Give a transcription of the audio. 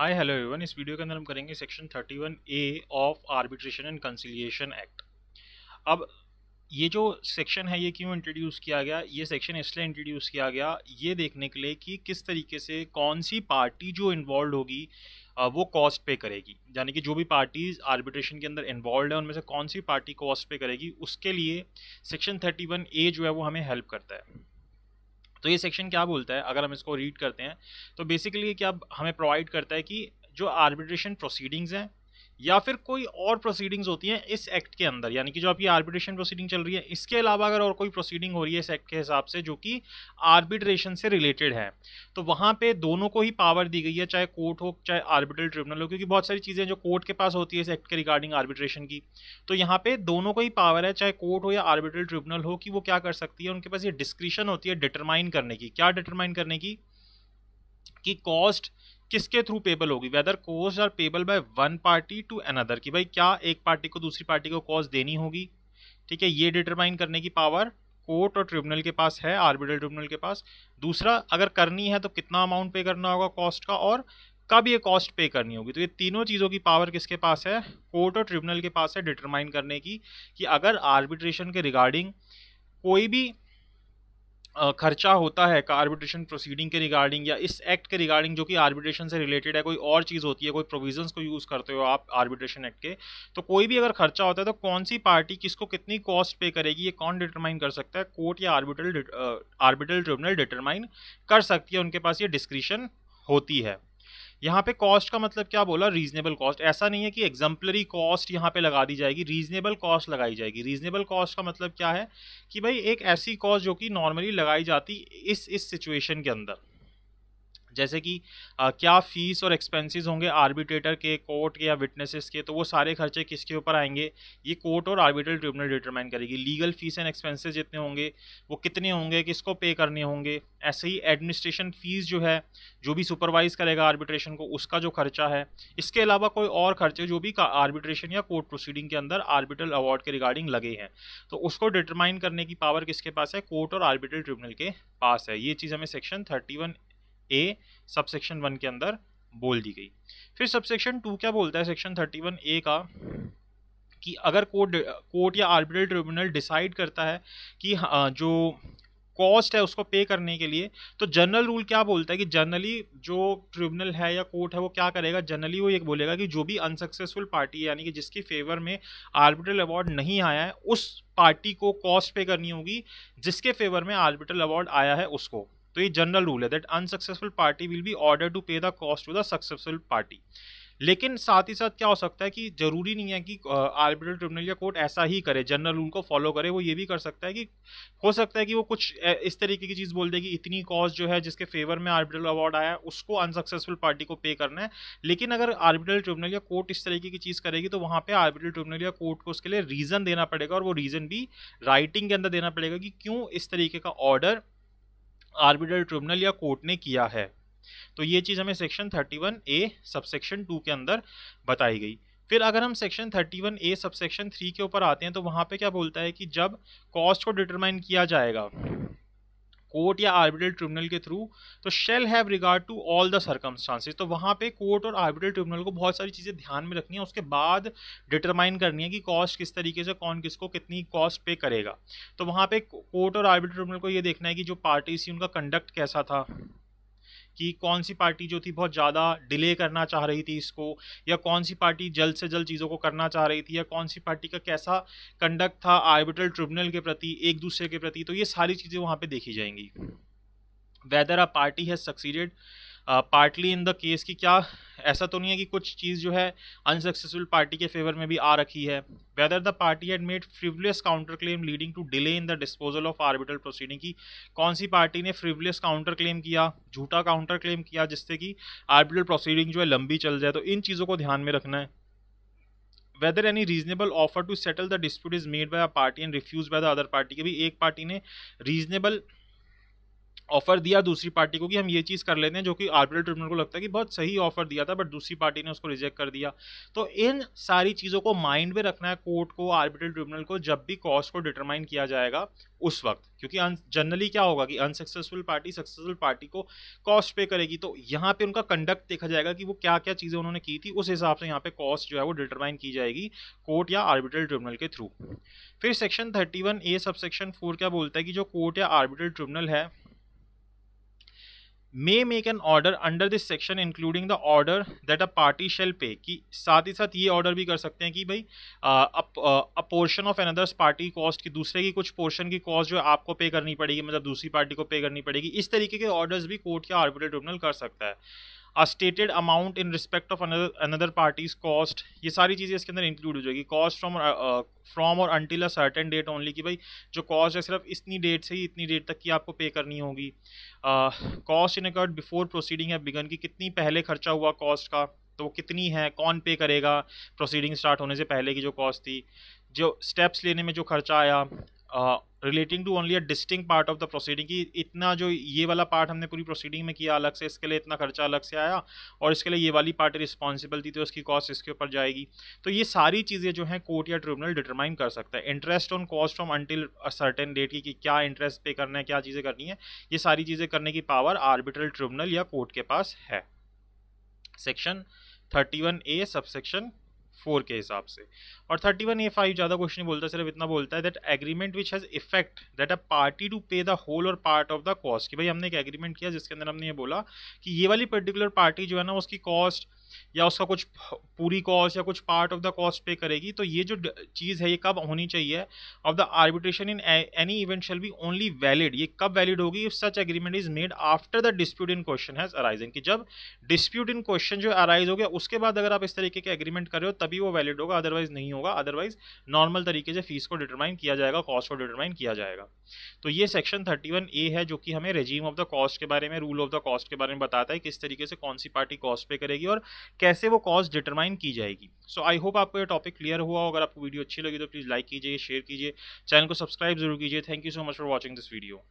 हाय hello everyone इस video के अंदर हम करेंगे section 31 A of arbitration and conciliation act अब ये जो सेक्शन है ये क्यों इंट्रोड्यूस किया गया ये सेक्शन इसलिए इंट्रोड्यूस किया गया ये देखने के लिए कि किस तरीके से कौन सी पार्टी जो इन्वॉल्व होगी वो कॉस्ट पे करेगी यानी कि जो भी पार्टीज आर्बिट्रेशन के अंदर इन्वॉल्व है उनमें से कौन सी पार्टी कॉस्ट पे करेगी उसके लिए सेक्शन 31 ए जो है वो हमें हेल्प करता है तो ये सेक्शन क्या बोलता है अगर हम इसको रीड करते हैं तो बेसिकली क्या हमें प्रोवाइड करता है कि जो आर्बिट्रेशन प्रोसीडिंग्स हैं या फिर कोई और प्रोसीडिंग्स होती हैं इस एक्ट के अंदर यानी कि जो आपकी आर्बिट्रेशन प्रोसीडिंग चल रही है इसके अलावा अगर और कोई प्रोसीडिंग हो रही है इस एक्ट के हिसाब से जो कि आर्बिट्रेशन से रिलेटेड है तो वहाँ पे दोनों को ही पावर दी गई है चाहे कोर्ट हो चाहे आर्बिट्रल ट्रिब्यूनल हो क्योंकि बहुत सारी चीज़ें जो कोर्ट के पास होती है इस एक्ट के रिगार्डिंग आर्बिट्रेशन की तो यहाँ पे दोनों को ही पावर है चाहे कोर्ट हो या आर्बिट्रल ट्रिब्यूनल हो कि वो क्या कर सकती है उनके पास ये डिस्क्रिशन होती है डिटरमाइन करने की क्या डिटरमाइन करने की कि कॉस्ट किसके थ्रू पेबल होगी whether costs are payable by one party to another कि भाई क्या एक पार्टी को दूसरी पार्टी को कॉज देनी होगी ठीक है ये डिटरमाइन करने की पावर कोर्ट और ट्रिब्यूनल के पास है आर्बिटल ट्रिब्यूनल के पास दूसरा अगर करनी है तो कितना अमाउंट पे करना होगा कॉस्ट का और कब ये कॉस्ट पे करनी होगी तो ये तीनों चीज़ों की पावर किसके पास है कोर्ट और ट्रिब्यूनल के पास है डिटरमाइन करने की कि अगर आर्बिट्रेशन के रिगार्डिंग कोई भी खर्चा होता है का आर्बिट्रेशन प्रोसीडिंग के रिगार्डिंग या इस एक्ट के रिगार्डिंग जो कि आर्बिट्रेशन से रिलेटेड है कोई और चीज़ होती है कोई प्रोविजंस को यूज़ करते हो आप आर्बिट्रेशन एक्ट के तो कोई भी अगर खर्चा होता है तो कौन सी पार्टी किसको कितनी कॉस्ट पे करेगी ये कौन डिटरमाइन कर सकता है कोर्ट या आर्बिट्रल आर्बिट्रल ट्रिब्यूनल डिटरमाइन कर सकती है उनके पास ये डिस्क्रिप्शन होती है यहाँ पे कॉस्ट का मतलब क्या बोला रीजनेबल कॉस्ट ऐसा नहीं है कि एग्जाम्पलरी कॉस्ट यहाँ पे लगा दी जाएगी रीजनेबल कॉस्ट लगाई जाएगी रीजनेबल कॉस्ट का मतलब क्या है कि भाई एक ऐसी कॉस्ट जो कि नॉर्मली लगाई जाती इस इस सिचुएशन के अंदर जैसे कि आ, क्या फ़ीस और एक्सपेंसेस होंगे आर्बिट्रेटर के कोर्ट के या विटनेसेस के तो वो सारे खर्चे किसके ऊपर आएंगे ये कोर्ट और आर्बिट्रल ट्रिब्यूनल डिटरमाइन करेगी लीगल फीस एंड एक्सपेंसेस जितने होंगे वो कितने होंगे किसको पे करने होंगे ऐसे ही एडमिनिस्ट्रेशन फ़ीस जो है जो भी सुपरवाइज करेगा आर्बिट्रेशन को उसका जो खर्चा है इसके अलावा कोई और खर्चे जो भी आर्बिट्रेशन या कोर्ट प्रोसीडिंग के अंदर आर्बिट्रल अवार्ड के रिगार्डिंग लगे हैं तो उसको डिटरमाइन करने की पावर किसके पास है कोर्ट और आर्बिट्रल ट्रिब्यूनल के पास है ये चीज़ हमें section thirty one A subsection one के अंदर बोल दी गई फिर सबसेक्शन टू क्या बोलता है सेक्शन थर्टी वन ए का कि अगर कोर्ट कोर्ट या आर्बिट्रल ट्रिब्यूनल डिसाइड करता है कि हाँ, जो कॉस्ट है उसको पे करने के लिए तो जनरल रूल क्या बोलता है कि जनरली जो ट्रिब्यूनल है या कोर्ट है वो क्या करेगा जनरली वो ये बोलेगा कि जो भी अनसक्सेसफुल पार्टी है यानी कि जिसकी फेवर में आर्बिट्रल अवार्ड नहीं आया है उस पार्टी को कॉस्ट पे करनी होगी जिसके फेवर में आर्बिट्रल अवार्ड आया है उसको तो ये जनरल रूल है that unsuccessful party will be order to pay the cost to the successful party लेकिन साथ ही साथ क्या हो सकता है कि जरूरी नहीं है कि आर्बिट्रल ट्रिब्यूनल या कोर्ट ऐसा ही करे जनरल रूल को फॉलो करे वो ये भी कर सकता है कि हो सकता है कि वो कुछ इस तरीके की चीज़ बोल दे कि इतनी कॉस्ट जो है जिसके फेवर में आर्बिट्रल अवार्ड आया उसको अनसक्सेसफुल पार्टी को पे करना है लेकिन अगर आर्बिट्रल ट्रिब्यूनल या कोर्ट इस तरीके की चीज़ करेगी तो वहाँ पर आर्बिट्रल ट्रिब्यूनल या कोर्ट को उसके लिए रीज़न देना पड़ेगा और वो रीज़न भी राइटिंग के अंदर देना पड़ेगा कि क्यों इस तरीके का ऑर्डर आर्बिटल ट्रिब्यूनल या कोर्ट ने किया है तो ये चीज़ हमें सेक्शन 31 ए सबसेक्शन 2 के अंदर बताई गई फिर अगर हम सेक्शन 31 ए सबसेक्शन 3 के ऊपर आते हैं तो वहाँ पे क्या बोलता है कि जब कॉस्ट को डिटरमाइन किया जाएगा कोर्ट या आर्बिटल ट्रिब्यूनल के थ्रू तो shall have regard to all the circumstances तो वहाँ पे कोर्ट और आर्बिटल ट्रिब्यूनल को बहुत सारी चीज़ें ध्यान में रखनी है उसके बाद डिटरमाइन करनी है कि कॉस्ट किस तरीके से कौन किसको कितनी कॉस्ट पे करेगा तो वहाँ पे कोर्ट और आर्बिटल ट्रिब्यूनल को ये देखना है कि जो पार्टीज थी उनका कंडक्ट कैसा था कि कौन सी पार्टी जो थी बहुत ज़्यादा डिले करना चाह रही थी इसको या कौन सी पार्टी जल्द से जल्द चीज़ों को करना चाह रही थी या कौन सी पार्टी का कैसा कंडक्ट था आर्बिटल ट्रिब्यूनल के प्रति एक दूसरे के प्रति तो ये सारी चीज़ें वहाँ पर देखी जाएंगी whether a party has succeeded partly in the case की क्या ऐसा तो नहीं है कि कुछ चीज़ जो है अनसक्सेसफुल पार्टी के फेवर में भी आ रखी है whether the party had made frivolous counter claim leading to delay in the disposal of arbitral proceeding की कौन सी पार्टी ने फ्रिवलेस काउंटर क्लेम किया झूठा काउंटर क्लेम किया जिससे कि आर्बिटल प्रोसीडिंग जो है लंबी चल जाए तो इन चीज़ों को ध्यान में रखना है whether any reasonable offer to settle the dispute is made by a party and refuse by the other party के भी एक पार्टी ने रीजनेबल reasonable ऑफर दिया दूसरी पार्टी को कि हम ये चीज़ कर लेते हैं जो कि आर्बिट्रल ट्रिब्यूनल को लगता है कि बहुत सही ऑफर दिया था बट दूसरी पार्टी ने उसको रिजेक्ट कर दिया तो इन सारी चीज़ों को माइंड में रखना है कोर्ट को आर्बिट्रल ट्रिब्यूनल को जब भी कॉस्ट को डिटरमाइन किया जाएगा उस वक्त क्योंकि जनरली क्या होगा कि अनसक्सेसफुल पार्टी सक्सेसफुल पार्टी को कॉस्ट पे करेगी तो यहाँ पे उनका कंडक्ट देखा जाएगा कि वो क्या क्या चीज़ें उन्होंने की थी उस हिसाब से यहाँ पे कॉस्ट जो है वो डिटरमाइन की जाएगी कोर्ट या आर्बिट्रल ट्रिब्यूनल के थ्रू फिर section thirty one A subsection four क्या बोलता है कि जो कोर्ट या आर्बिट्रल ट्रिब्यूनल है may make an order under this section including the order that a party shall pay कि साथ ही साथ ये ऑर्डर भी कर सकते हैं कि भाई a portion of another's party cost की दूसरे की कुछ पोर्शन की कॉस्ट जो है आपको पे करनी पड़ेगी मतलब दूसरी पार्टी को पे करनी पड़ेगी इस तरीके के ऑर्डर्स भी कोर्ट या आर्बिट्रेट ट्रिब्यूनल कर सकता है a stated amount in respect of another parties cost ये सारी चीज़ें इसके अंदर इंक्लूड हो जाएगी cost from from or until a certain date only कि भाई जो कॉस्ट है सिर्फ इतनी डेट से ही इतनी डेट तक की आपको पे करनी होगी cost incurred before proceeding have begun की कितनी पहले खर्चा हुआ कॉस्ट का तो वो कितनी है कौन पे करेगा प्रोसीडिंग स्टार्ट होने से पहले की जो कॉस्ट थी जो स्टेप्स लेने में जो खर्चा आया relating to only a distinct part of the proceeding कि इतना जो ये वाला पार्ट हमने पूरी प्रोसीडिंग में किया अलग से इसके लिए इतना खर्चा अलग से आया और इसके लिए ये वाली पार्टी रिस्पॉन्सिबल थी तो उसकी कॉस्ट इसके ऊपर जाएगी तो ये सारी चीज़ें जो हैं कोर्ट या ट्रिब्यूनल डिटरमाइन कर सकता है interest on cost from until certain date की कि क्या इंटरेस्ट पे करना है क्या चीज़ें करनी है ये सारी चीज़ें करने की पावर आर्बिट्रल ट्रिब्यूनल या कोर्ट के पास है section thirty one A subsection four के हिसाब से और थर्टी वन ए फाइव ज़्यादा कुछ नहीं बोलता सिर्फ इतना बोलता है that agreement which has effect that a party to pay the whole or part of the cost कि भाई हमने एक एग्रीमेंट किया जिसके अंदर हमने ये बोला कि ये वाली पर्टिकुलर पार्टी जो है ना उसकी कॉस्ट या उसका कुछ पूरी कॉस्ट या कुछ part of the cost pay करेगी तो ये जो चीज़ है ये कब होनी चाहिए of the arbitration in any event shall be only valid ये कब वैलिड होगी if such agreement is made after the dispute in question has arising कि जब डिस्प्यूट इन क्वेश्चन जो अराइज हो गया उसके बाद अगर आप इस तरीके के एग्रीमेंट कर रहे हो तभी वो वैलिड होगा अदरवाइज नहीं होगा अदरवाइज नॉर्मल तरीके से फीस को डिटरमाइन किया जाएगा कॉस्ट को डिटरमाइन किया जाएगा तो ये सेक्शन थर्टी वन ए है जो कि हमें रेजीम ऑफ द कॉस्ट के बारे में रूल ऑफ द कॉस्ट के बारे में बताता है किस तरीके से कौन सी पार्टी कॉस्ट पे करेगी और कैसे वो कॉज डिटरमाइन की जाएगी सो आई होप आपको ये टॉपिक क्लियर हुआ अगर आपको वीडियो अच्छी लगी तो प्लीज़ लाइक कीजिए शेयर कीजिए चैनल को सब्सक्राइब जरूर कीजिए thank you so much for watching this video